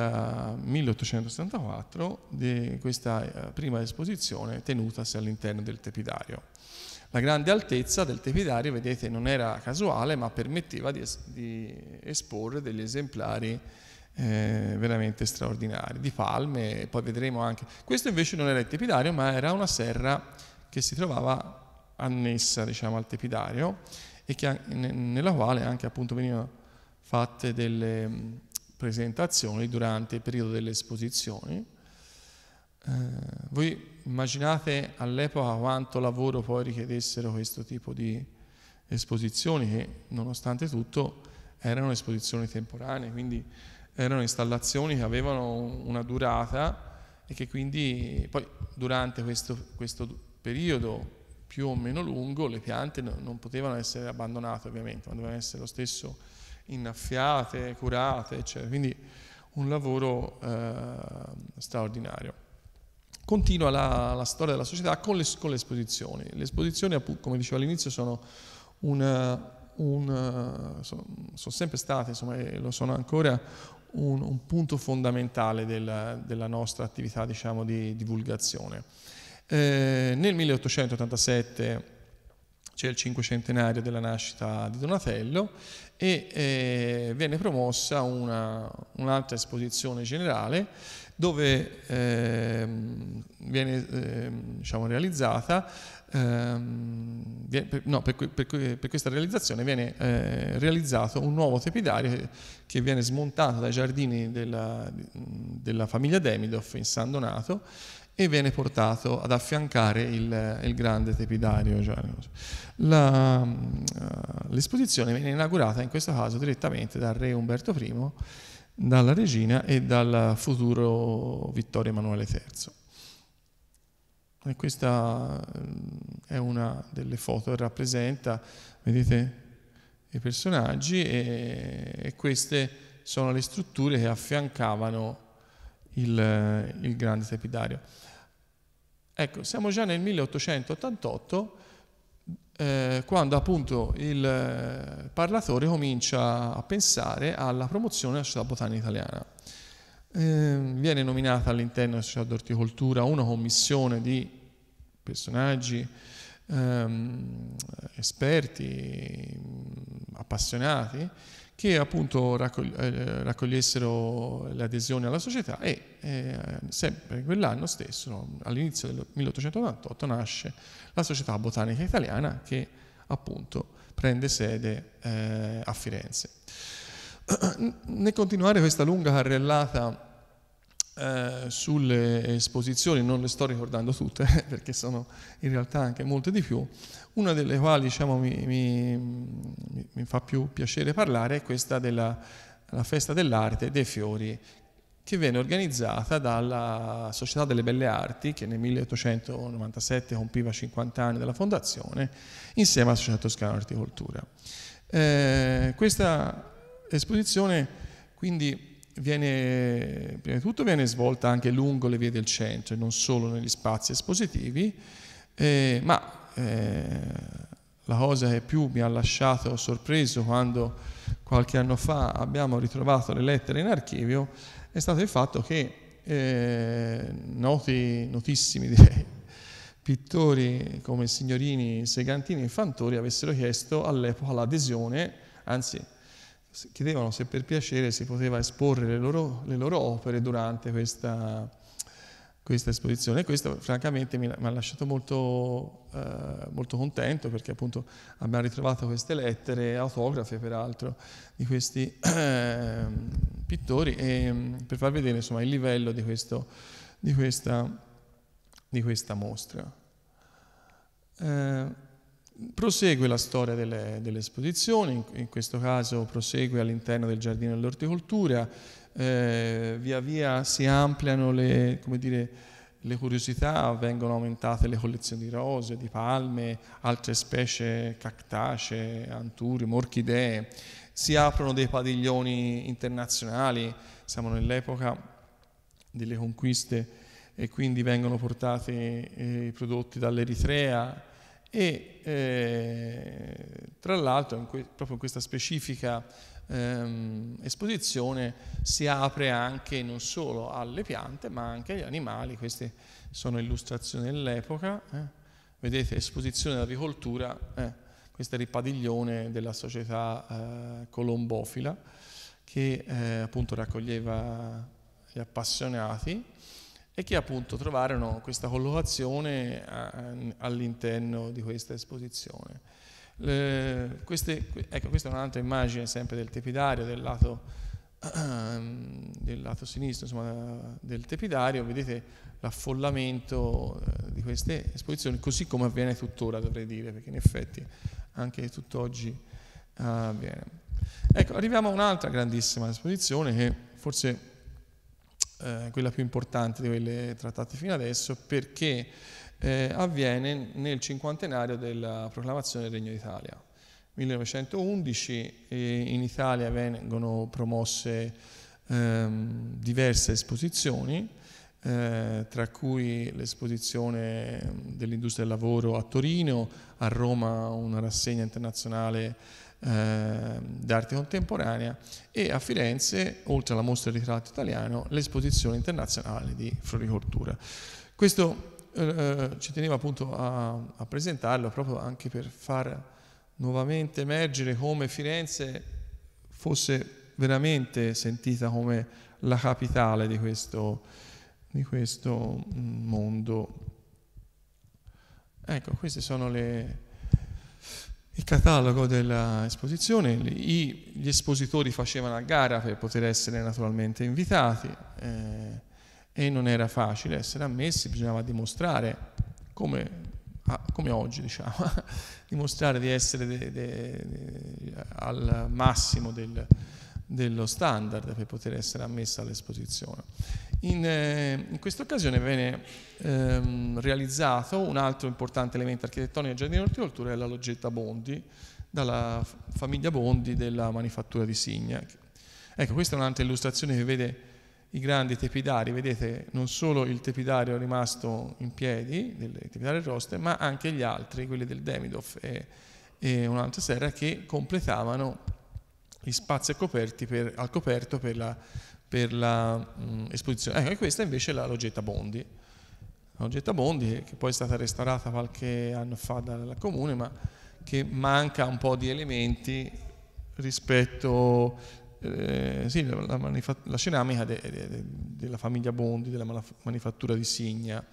1874 uh, di questa uh, prima esposizione tenutasi all'interno del Tepidario. La grande altezza del tepidario, vedete, non era casuale, ma permetteva di, es di esporre degli esemplari eh, veramente straordinari, di palme, poi vedremo anche. Questo invece non era il tepidario, ma era una serra che si trovava annessa diciamo, al tepidario e che, nella quale anche appunto venivano fatte delle presentazioni durante il periodo delle esposizioni. Eh, voi immaginate all'epoca quanto lavoro poi richiedessero questo tipo di esposizioni che nonostante tutto erano esposizioni temporanee, quindi erano installazioni che avevano una durata e che quindi poi durante questo, questo periodo più o meno lungo le piante non potevano essere abbandonate ovviamente, ma dovevano essere lo stesso innaffiate, curate, eccetera. Quindi un lavoro eh, straordinario continua la, la, storia della società con le, con le, esposizioni. Le esposizioni, come dicevo all'inizio, sono, un, un, sono, sono sempre state, insomma, e lo sono ancora, un, un punto fondamentale del, della nostra attività diciamo, di divulgazione. Eh, nel 1887 c'è il cinquecentenario della nascita di Donatello e eh, viene promossa una, un'altra esposizione generale dove ehm, viene ehm, diciamo, realizzata, ehm, no, per, per, per, questa realizzazione viene eh, realizzato un nuovo tepidario che viene smontato dai giardini della, della famiglia Demidoff in San Donato e viene portato ad affiancare il, il grande tepidario. Cioè, eh, l'esposizione viene inaugurata in questo caso direttamente dal re Umberto I dalla regina e dal futuro Vittorio Emanuele III. E questa eh, è una delle foto che rappresenta, vedete, i personaggi e, e queste sono le strutture che affiancavano il, il grande tepidario. Ecco, siamo già nel 1888 eh, quando appunto il eh, parlatore comincia a pensare alla promozione della società botanica italiana. Eh, viene nominata all'interno della società d'orticoltura una commissione di personaggi, ehm, esperti, appassionati, che appunto eh, raccogliessero l'adesione alla società e eh, sempre quell'anno stesso, all'inizio del 1898, nasce la Società Botanica Italiana che appunto prende sede eh, a Firenze. *clears throat* Nel continuare questa lunga carrellata eh, sulle esposizioni, non le sto ricordando tutte *laughs* perché sono in realtà anche molte di più, una delle quali diciamo, mi, mi, mi, fa più piacere parlare è questa della festa dell'arte dei fiori, che viene organizzata dalla Società delle Belle Arti, che nel 1897 compiva 50 anni dalla fondazione, insieme alla Società Toscana Orticoltura. Eh, questa esposizione quindi viene, prima di tutto, viene svolta anche lungo le vie del centro e non solo negli spazi espositivi, eh, ma eh, la cosa che più mi ha lasciato sorpreso quando qualche anno fa abbiamo ritrovato le lettere in archivio è stato il fatto che eh, noti, notissimi *laughs* direi, pittori come Signorini, Segantini e Fantori avessero chiesto all'epoca l'adesione, anzi chiedevano se per piacere si poteva esporre le loro, le loro opere durante questa questa esposizione. e Questo francamente mi, mi ha lasciato molto, eh, molto, contento perché appunto abbiamo ritrovato queste lettere, autografe peraltro, di questi eh, pittori e, mm, per far vedere insomma, il livello di, questo, di, questa, di questa, mostra. Eh, prosegue la storia delle, delle esposizioni, in, in questo caso prosegue all'interno del Giardino dell'Orticoltura eh, via via si ampliano le, dire, le, curiosità, vengono aumentate le collezioni di rose, di palme, altre specie cactacee, anturium, orchidee, si aprono dei padiglioni internazionali, siamo nell'epoca delle conquiste e quindi vengono portati eh, i prodotti dall'Eritrea e eh, tra l'altro in proprio in questa specifica ehm, esposizione si apre anche non solo alle piante ma anche agli animali, queste sono illustrazioni dell'epoca, eh. vedete esposizione all'agricoltura, eh. questo è il padiglione della società eh, colombofila che eh, appunto raccoglieva gli appassionati e che appunto trovarono questa collocazione eh, all'interno di questa esposizione. Le, eh, queste, ecco, questa è un'altra immagine sempre del tepidario, del lato, ehm, del lato sinistro insomma, del tepidario, vedete l'affollamento eh, di queste esposizioni, così come avviene tuttora dovrei dire, perché in effetti anche tutt'oggi ah, avviene. Ecco, arriviamo a un'altra grandissima esposizione che forse eh, quella più importante di quelle trattate fino adesso, perché eh, avviene nel cinquantenario della proclamazione del Regno d'Italia. 1911 eh, in Italia vengono promosse ehm, diverse esposizioni, eh, tra cui l'esposizione dell'industria del lavoro a Torino, a Roma una rassegna internazionale ehm, d'arte contemporanea e a Firenze, oltre alla mostra del ritratto italiano, l'esposizione internazionale di floricoltura. Questo eh, eh, ci tenevo appunto a, a, presentarlo proprio anche per far nuovamente emergere come Firenze fosse veramente sentita come la capitale di questo, di questo mm, mondo. Ecco, questi sono le, il catalogo dell'esposizione, gli espositori facevano a gara per poter essere naturalmente invitati. Eh, e non era facile essere ammessi, bisognava dimostrare, come, come oggi diciamo, *laughs* dimostrare di essere de, de, de, al massimo del, dello standard per poter essere ammessa all'esposizione. In, eh, in questa occasione viene ehm, realizzato un altro importante elemento architettonico del giardino di orticoltura, è la loggetta Bondi, dalla famiglia Bondi della manifattura di Signa. Ecco, questa è un'altra illustrazione che vede i grandi tepidari, vedete non solo il tepidario rimasto in piedi, del tepidario roste, ma anche gli altri, quelli del Demidov e, e un'altra serra, che completavano gli spazi per, al coperto per l'esposizione. Mm, ecco, e questa invece è la loggetta Bondi. La loggetta Bondi, che poi è stata restaurata qualche anno fa dal comune, ma che manca un po' di elementi rispetto eh, sì, la, manifa- la ceramica de- de- de- della famiglia Bondi, della manaf- manifattura di Signa,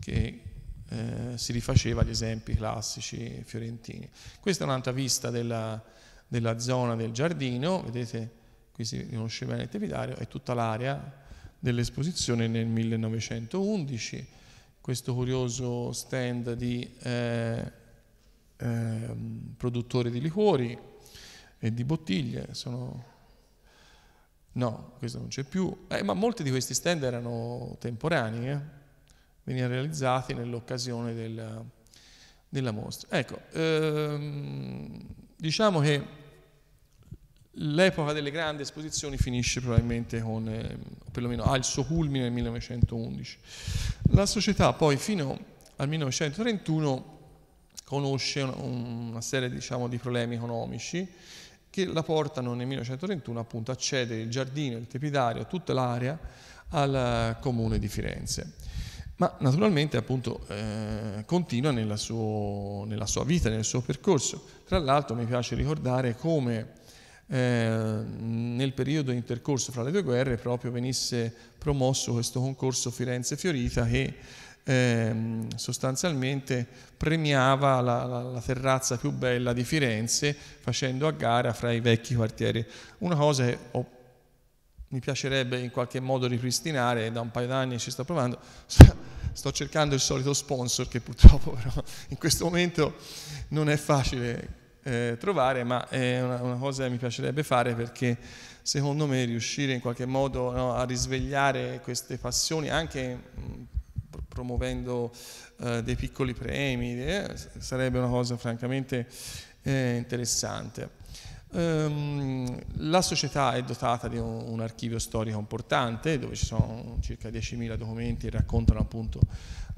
che eh, si rifaceva agli esempi classici fiorentini. Questa è un'altra vista della, della zona del giardino, vedete qui si riconosce bene il tepidario, è tutta l'area dell'esposizione nel 1911, questo curioso stand di eh, eh, produttore di liquori e di bottiglie, sono No, questo non c'è più. Eh, ma molti di questi stand erano temporanei, eh? venivano realizzati nell'occasione del, della mostra. Ecco, ehm, diciamo che l'epoca delle grandi esposizioni finisce probabilmente con, eh, perlomeno ha il suo culmine nel 1911. La società poi fino al 1931 conosce una, serie diciamo, di problemi economici che la portano nel 1931 appunto a cedere il giardino, il tepidario, tutta l'area al eh, comune di Firenze. Ma naturalmente appunto eh, continua nella, suo, nella, sua vita, nel suo percorso. Tra l'altro mi piace ricordare come eh, nel periodo intercorso fra le due guerre proprio venisse promosso questo concorso Firenze Fiorita che eh, sostanzialmente premiava la, la, la, terrazza più bella di Firenze facendo a gara fra i vecchi quartieri. Una cosa che ho, mi piacerebbe in qualche modo ripristinare, da un paio d'anni ci sto provando, *laughs* sto cercando il solito sponsor che purtroppo però in questo momento non è facile eh, trovare, ma è una, una, cosa che mi piacerebbe fare perché secondo me riuscire in qualche modo no, a risvegliare queste passioni anche promuovendo eh, dei piccoli premi, eh, sarebbe una cosa francamente eh, interessante. Ehm, la società è dotata di un, un, archivio storico importante dove ci sono circa 10.000 documenti che raccontano appunto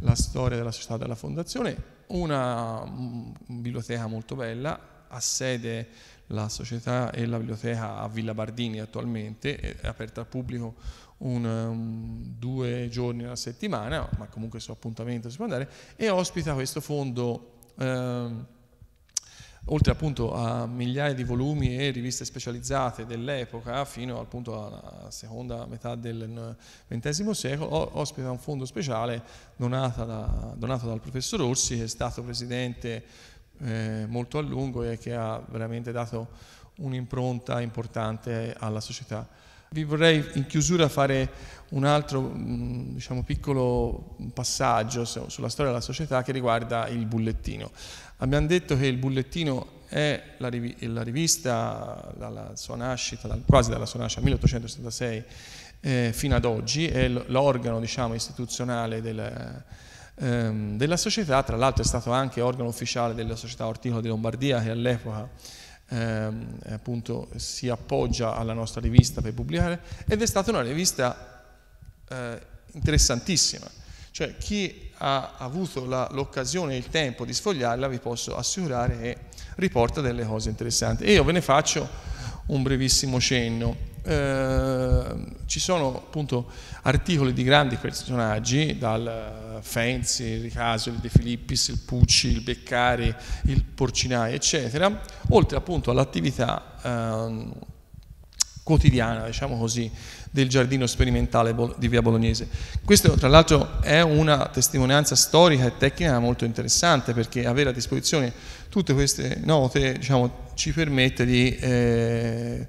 la storia della società della fondazione, una m, mm, biblioteca molto bella, ha sede la società e la biblioteca a Villa Bardini attualmente, è aperta al pubblico un, um, due giorni alla settimana, ma comunque su appuntamento si può andare, e ospita questo fondo, ehm, oltre appunto a migliaia di volumi e riviste specializzate dell'epoca, fino appunto alla seconda metà del XX secolo, ospita un fondo speciale donata da, donato dal professor Orsi, che è stato presidente eh, molto a lungo e che ha veramente dato un'impronta importante alla società. Vi vorrei in chiusura fare un altro mm, diciamo, piccolo passaggio sulla storia della società che riguarda il bullettino. Abbiamo detto che il bullettino è la, rivista dalla sua nascita, quasi dalla sua nascita, 1876, eh, fino ad oggi, è l'organo diciamo, istituzionale del ehm, della società, tra l'altro è stato anche organo ufficiale della società Orticola di Lombardia che all'epoca ehm, eh, appunto si appoggia alla nostra rivista per pubblicare ed è stata una rivista eh, interessantissima, cioè chi ha avuto l'occasione e il tempo di sfogliarla vi posso assicurare che riporta delle cose interessanti e io ve ne faccio un brevissimo cenno. Ehm, ci sono appunto articoli di grandi personaggi, dal eh, Fenzi, il Ricasio, il De Filippis, il Pucci, il Beccari, il Porcinai, eccetera, oltre appunto all'attività eh, quotidiana, diciamo così, del giardino sperimentale di Via Bolognese. Questo tra l'altro è una testimonianza storica e tecnica molto interessante perché avere a disposizione tutte queste note diciamo, ci permette di... Eh,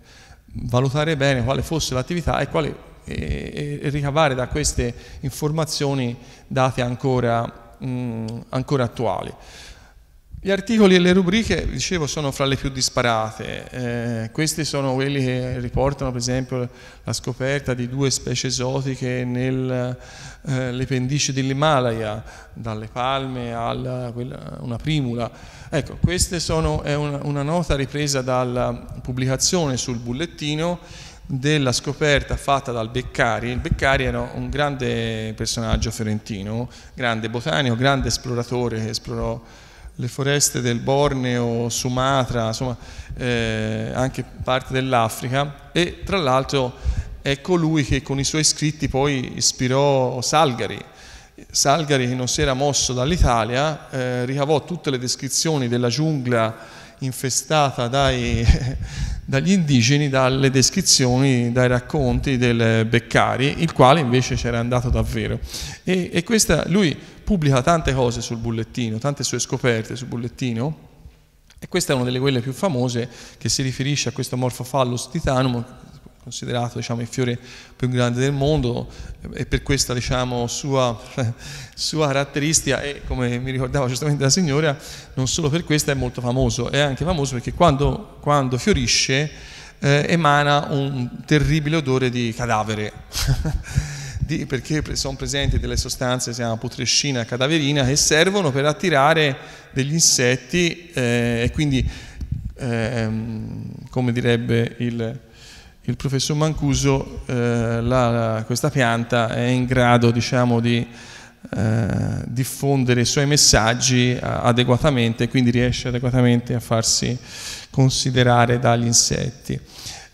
valutare bene quale fosse l'attività e, quale, e, e ricavare da queste informazioni date ancora, mh, ancora attuali. Gli articoli e le rubriche, dicevo, sono fra le più disparate. Eh, questi sono quelli che riportano, per esempio, la scoperta di due specie esotiche nelle eh, pendici dell'Himalaya, dalle palme a una primula. Ecco, questa è una, una nota ripresa dalla pubblicazione sul bullettino della scoperta fatta dal Beccari. Il Beccari era un grande personaggio fiorentino, grande botanico, grande esploratore che esplorò le foreste del Borneo, Sumatra, insomma eh, anche parte dell'Africa e tra l'altro è colui che con i suoi scritti poi ispirò Salgari. Salgari che non si era mosso dall'Italia eh, ricavò tutte le descrizioni della giungla infestata dai, *laughs* dagli indigeni, dalle descrizioni, dai racconti del Beccari, il quale invece c'era andato davvero. E, e questa, lui pubblica tante cose sul bullettino, tante sue scoperte sul bullettino, e questa è una delle quelle più famose che si riferisce a questo morfofallus titanum considerato diciamo, il fiore più grande del mondo e per questa diciamo, sua, *laughs* sua, caratteristica e come mi ricordava giustamente la signora, non solo per questa è molto famoso, è anche famoso perché quando, quando fiorisce eh, emana un terribile odore di cadavere. *laughs* perché sono presenti delle sostanze che si chiamano putrescina e cadaverina che servono per attirare degli insetti eh, e quindi ehm, come direbbe il, il professor Mancuso eh, la, questa pianta è in grado diciamo, di eh, diffondere i suoi messaggi eh, adeguatamente, quindi riesce adeguatamente a farsi considerare dagli insetti.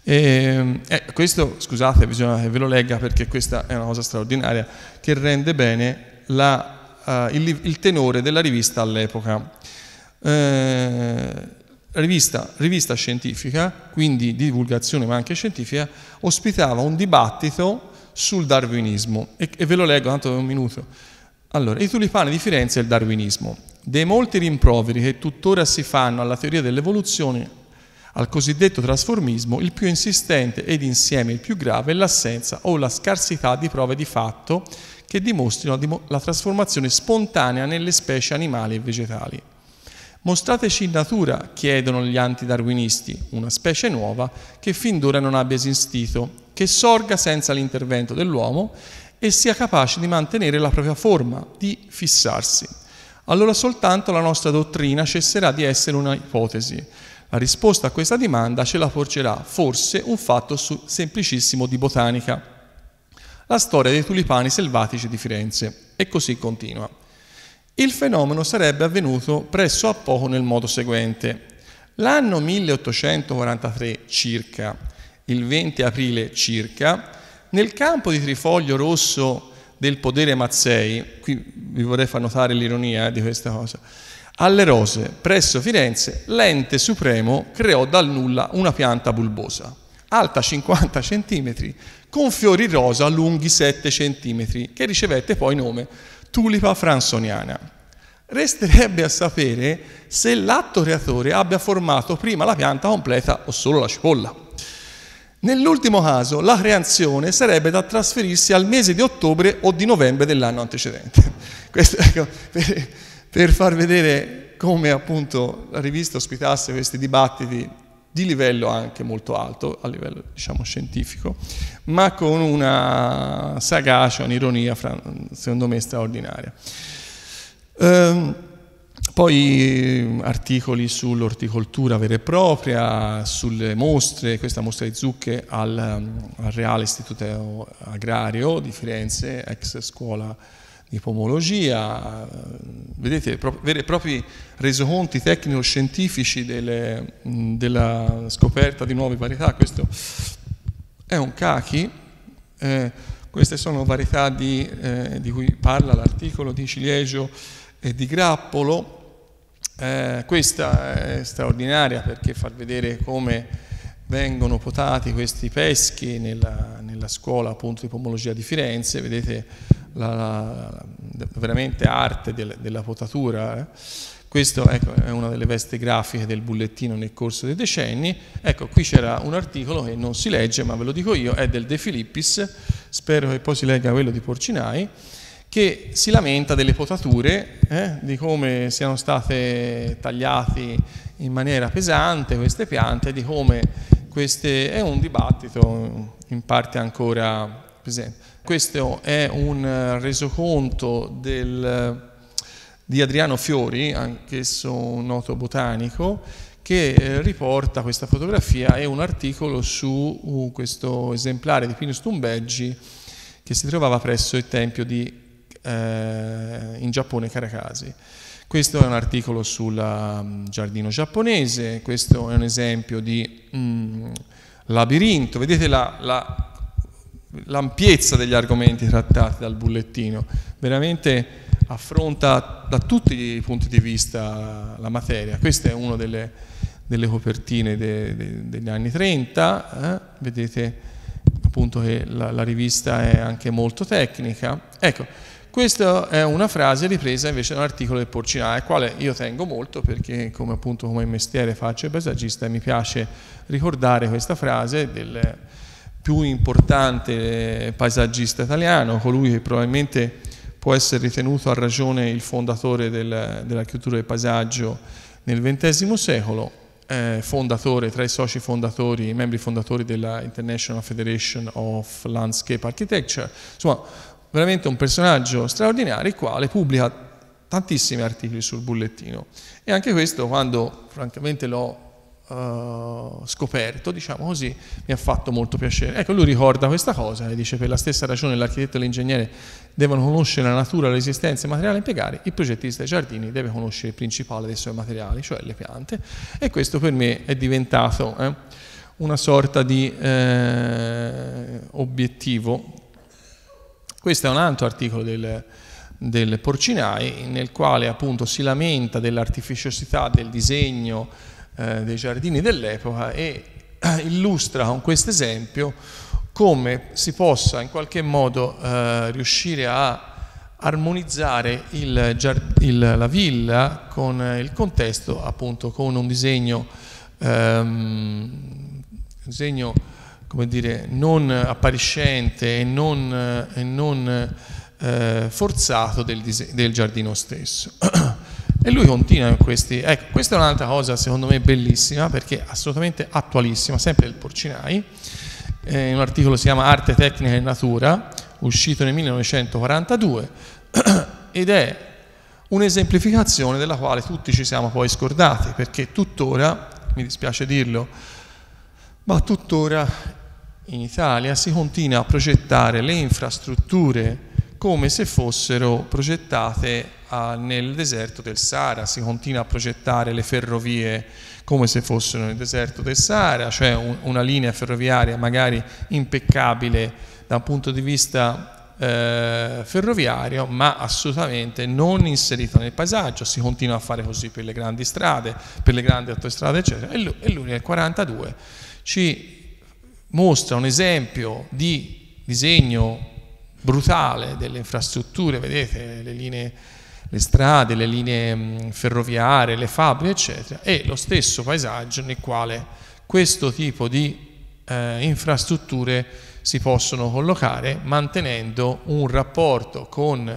E, ehm, eh, questo, scusate, bisogna che ve lo legga perché questa è una cosa straordinaria che rende bene la, eh, il, il, tenore della rivista all'epoca. Eh, rivista, rivista scientifica, quindi di divulgazione ma anche scientifica, ospitava un dibattito sul darwinismo e, e ve lo leggo, tanto per un minuto. Allora, i tulipani di Firenze e il darwinismo. Dei molti rimproveri che tuttora si fanno alla teoria dell'evoluzione, al cosiddetto trasformismo, il più insistente ed insieme il più grave è l'assenza o la scarsità di prove di fatto che dimostrino la trasformazione spontanea nelle specie animali e vegetali. Mostrateci in natura, chiedono gli antidarwinisti, una specie nuova che fin d'ora non abbia esistito, che sorga senza l'intervento dell'uomo e sia capace di mantenere la propria forma, di fissarsi. Allora soltanto la nostra dottrina cesserà di essere una ipotesi. La risposta a questa domanda ce la porgerà forse un fatto semplicissimo di botanica. La storia dei tulipani selvatici di Firenze. E così continua il fenomeno sarebbe avvenuto presso a poco nel modo seguente. L'anno 1843 circa, il 20 aprile circa, nel campo di Trifoglio Rosso del podere Mazzei, qui vi vorrei far notare l'ironia di questa cosa, alle Rose, presso Firenze, l'ente supremo creò dal nulla una pianta bulbosa, alta 50 cm, con fiori rosa lunghi 7 cm, che ricevette poi nome tulipa fransoniana. Resterebbe a sapere se l'atto creatore abbia formato prima la pianta completa o solo la cipolla. Nell'ultimo caso la creazione sarebbe da trasferirsi al mese di ottobre o di novembre dell'anno antecedente. *laughs* Questo, ecco, per, per far vedere come appunto la rivista ospitasse questi dibattiti di livello anche molto alto, a livello diciamo scientifico, ma con una sagacia, un'ironia secondo me straordinaria. Ehm, poi eh, articoli sull'orticoltura vera e propria, sulle mostre, questa mostra di zucche al, al Reale Istituto Agrario di Firenze, ex scuola di pomologia, vedete, veri e propri resoconti tecnico-scientifici delle, della scoperta di nuove varietà. Questo è un cachi, eh, queste sono varietà di, eh, di cui parla l'articolo di ciliegio e di grappolo. Eh, questa è straordinaria perché fa vedere come vengono potati questi peschi nella, nella scuola appunto, di pomologia di Firenze, vedete la, la, la veramente arte del, della potatura. Eh? Questa ecco, è una delle veste grafiche del bullettino nel corso dei decenni. Ecco, qui c'era un articolo che non si legge, ma ve lo dico io, è del De Filippis, spero che poi si legga quello di Porcinai, che si lamenta delle potature, eh? di come siano state tagliate in maniera pesante queste piante, di come queste, è un dibattito in parte ancora presente. Questo è un eh, resoconto del, eh, di Adriano Fiori, anch'esso un noto botanico, che eh, riporta questa fotografia e un articolo su uh, questo esemplare di Pinus tumbeggi che si trovava presso il tempio di, eh, in Giappone Karakasi. Questo è un articolo sul um, giardino giapponese, questo è un esempio di um, labirinto, vedete la, la, l'ampiezza degli argomenti trattati dal bullettino, veramente affronta da tutti i punti di vista la materia. Questa è una delle, delle copertine de, de, degli anni 30, eh? vedete appunto che la, la, rivista è anche molto tecnica. Ecco, questa è una frase ripresa invece da un articolo del Porcinai, al quale io tengo molto perché come appunto come mestiere faccio il paesaggista e mi piace ricordare questa frase del più importante paesaggista italiano, colui che probabilmente può essere ritenuto a ragione il fondatore del, chiusura del paesaggio nel XX secolo, eh, fondatore, tra i soci fondatori, i membri fondatori della International Federation of Landscape Architecture, insomma veramente un personaggio straordinario, il quale pubblica tantissimi articoli sul bullettino. E anche questo, quando francamente l'ho Uh, scoperto, diciamo così, mi ha fatto molto piacere. Ecco, lui ricorda questa cosa e dice per la stessa ragione l'architetto e l'ingegnere devono conoscere la natura, l'esistenza e il materiale impiegare, il progettista dei giardini deve conoscere il principale dei suoi materiali, cioè le piante, e questo per me è diventato eh, una sorta di eh, obiettivo questo è un altro articolo del, del Porcinai nel quale appunto si lamenta dell'artificiosità del disegno eh, dei giardini dell'epoca e *clears throat* illustra con questo esempio come si possa in qualche modo eh, riuscire a armonizzare il, il, la villa con il contesto appunto con un disegno, ehm, disegno come dire, non appariscente e non, e non eh, forzato del, del, giardino stesso. *clears throat* e lui continua in questi... Ecco, questa è un'altra cosa secondo me bellissima perché assolutamente attualissima, sempre del Porcinai, eh, un articolo si chiama Arte, Tecnica e Natura, uscito nel 1942, *clears throat* ed è un'esemplificazione della quale tutti ci siamo poi scordati, perché tuttora, mi dispiace dirlo, ma tuttora in Italia si continua a progettare le infrastrutture come se fossero progettate ah, nel deserto del Sahara, si continua a progettare le ferrovie come se fossero nel deserto del Sahara, cioè un, una linea ferroviaria magari impeccabile da un punto di vista eh, ferroviario, ma assolutamente non inserita nel paesaggio, si continua a fare così per le grandi strade, per le grandi autostrade, eccetera. E lui, e lui nel 1942 ci mostra un esempio di disegno brutale delle infrastrutture, vedete le linee le strade, le linee mm, ferroviarie, le fabbriche, eccetera, e lo stesso paesaggio nel quale questo tipo di eh, infrastrutture si possono collocare mantenendo un rapporto con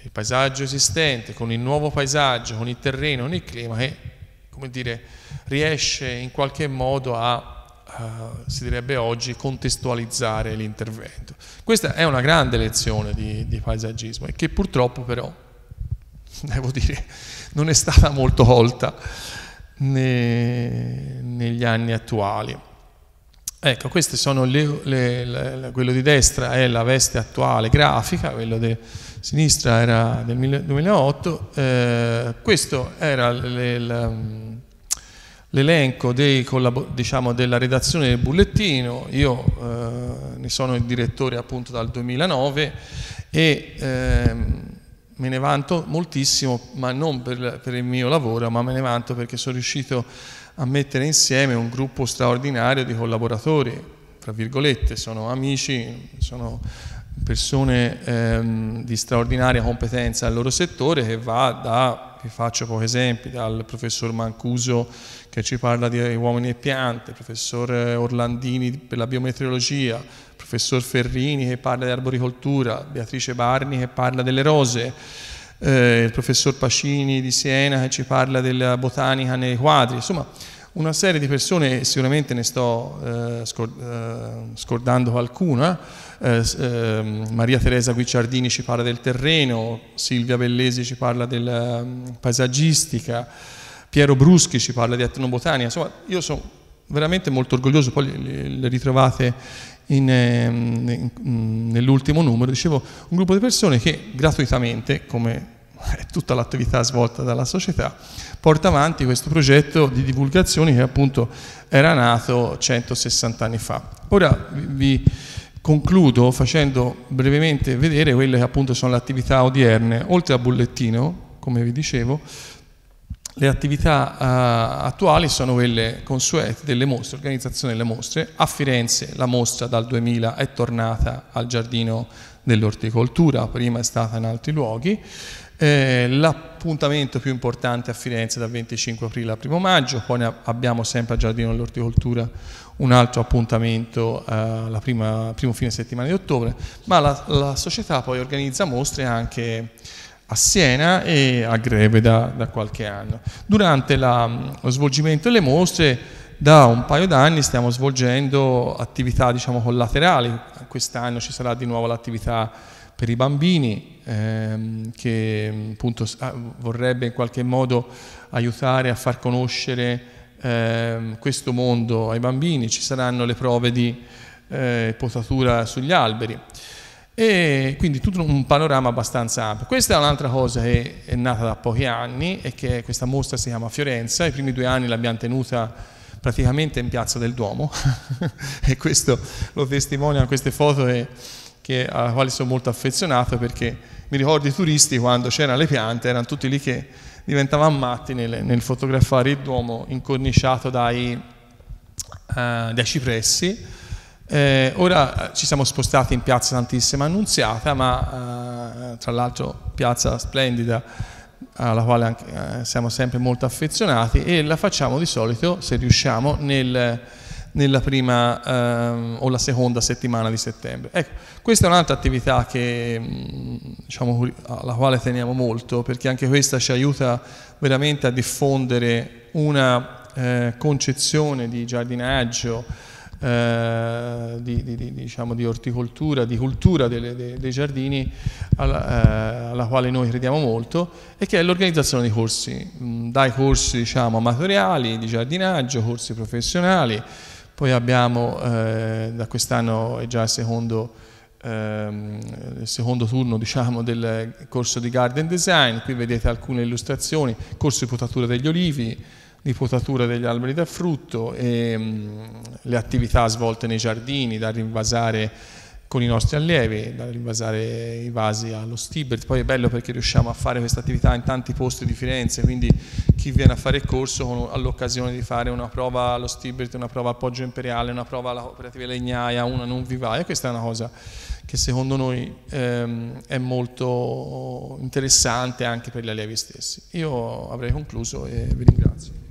il paesaggio esistente, con il nuovo paesaggio, con il terreno, con il clima che, come dire, riesce in qualche modo a eh, si direbbe oggi, contestualizzare l'intervento. Questa è una grande lezione di, di paesaggismo e che purtroppo però, *laughs* devo dire, non è stata molto colta ne, negli anni attuali. Ecco, queste sono le, le, le, quello di destra è la veste attuale grafica, quello di sinistra era del 2008, eh, questo era il l'elenco diciamo, della redazione del bullettino, io eh, ne sono il direttore appunto dal 2009 e eh, me ne vanto moltissimo, ma non per, per il mio lavoro, ma me ne vanto perché sono riuscito a mettere insieme un gruppo straordinario di collaboratori, tra virgolette, sono amici, sono persone ehm, di straordinaria competenza al loro settore che va da vi faccio pochi esempi, dal professor Mancuso che ci parla di uomini e piante, il professor Orlandini per la biometeorologia, il professor Ferrini che parla di arboricoltura, Beatrice Barni che parla delle rose, eh, il professor Pacini di Siena che ci parla della botanica nei quadri, insomma una serie di persone, sicuramente ne sto eh, eh scordando qualcuna, eh, ehm, Maria Teresa Guicciardini ci parla del terreno, Silvia Bellesi ci parla della ehm, paesaggistica, Piero Bruschi ci parla di etnobotanica, insomma io sono veramente molto orgoglioso, poi le ritrovate ehm, nell'ultimo numero, dicevo, un gruppo di persone che gratuitamente, come è tutta l'attività svolta dalla società, porta avanti questo progetto di divulgazione che appunto era nato 160 anni fa. Ora vi Concludo facendo brevemente vedere quelle che appunto sono le attività odierne. Oltre al bullettino, come vi dicevo, le attività uh, attuali sono quelle consuete delle mostre, organizzazione delle mostre. A Firenze la mostra dal 2000 è tornata al Giardino dell'orticoltura, prima è stata in altri luoghi. Eh, L'appuntamento più importante a Firenze dal 25 aprile al 1 maggio, poi abbiamo sempre a Giardino dell'Orticoltura un altro appuntamento il eh, primo fine settimana di ottobre, ma la, la, società poi organizza mostre anche a Siena e a Greve da, da qualche anno. Durante la, lo svolgimento delle mostre da un paio d'anni stiamo svolgendo attività diciamo, collaterali quest'anno ci sarà di nuovo l'attività per i bambini ehm, che appunto ah, vorrebbe in qualche modo aiutare a far conoscere ehm, questo mondo ai bambini, ci saranno le prove di eh, potatura sugli alberi e quindi tutto un panorama abbastanza ampio. Questa è un'altra cosa che è nata da pochi anni e che questa mostra si chiama Fiorenza, i primi due anni l'abbiamo tenuta praticamente in piazza del Duomo *laughs* e questo lo testimoniano queste foto e, che, alla quale sono molto affezionato perché mi ricordo i turisti quando c'erano le piante, erano tutti lì che diventavano matti nel, nel fotografare il Duomo incorniciato dai, uh, dai cipressi. Eh, ora eh, ci siamo spostati in piazza Santissima Annunziata, ma eh, tra l'altro piazza splendida alla quale anche, eh, siamo sempre molto affezionati e la facciamo di solito, se riusciamo, nel, nella prima ehm, o la seconda settimana di settembre. Ecco, questa è un'altra attività che, mm, diciamo, alla quale teniamo molto perché anche questa ci aiuta veramente a diffondere una eh, concezione di giardinaggio, eh, di, di, di, diciamo, di, orticoltura, di cultura delle, dei, dei, giardini alla, eh, alla, quale noi crediamo molto e che è l'organizzazione di corsi, mm, dai corsi diciamo, amatoriali di giardinaggio, corsi professionali, poi abbiamo eh, da quest'anno è già il secondo, ehm, il secondo turno diciamo, del corso di garden design, qui vedete alcune illustrazioni, corso di potatura degli olivi, di potatura degli alberi da frutto, e, mm, le attività svolte nei giardini, da rinvasare con i nostri allievi, da rinvasare i vasi allo Stibert. Poi è bello perché riusciamo a fare questa attività in tanti posti di Firenze, quindi chi viene a fare corso ha l'occasione di fare una prova allo Stibert, una prova al Poggio Imperiale, una prova alla Cooperativa Legnaia, una non vivaia. Questa è una cosa che secondo noi ehm, è molto interessante anche per gli allievi stessi. Io avrei concluso e vi ringrazio.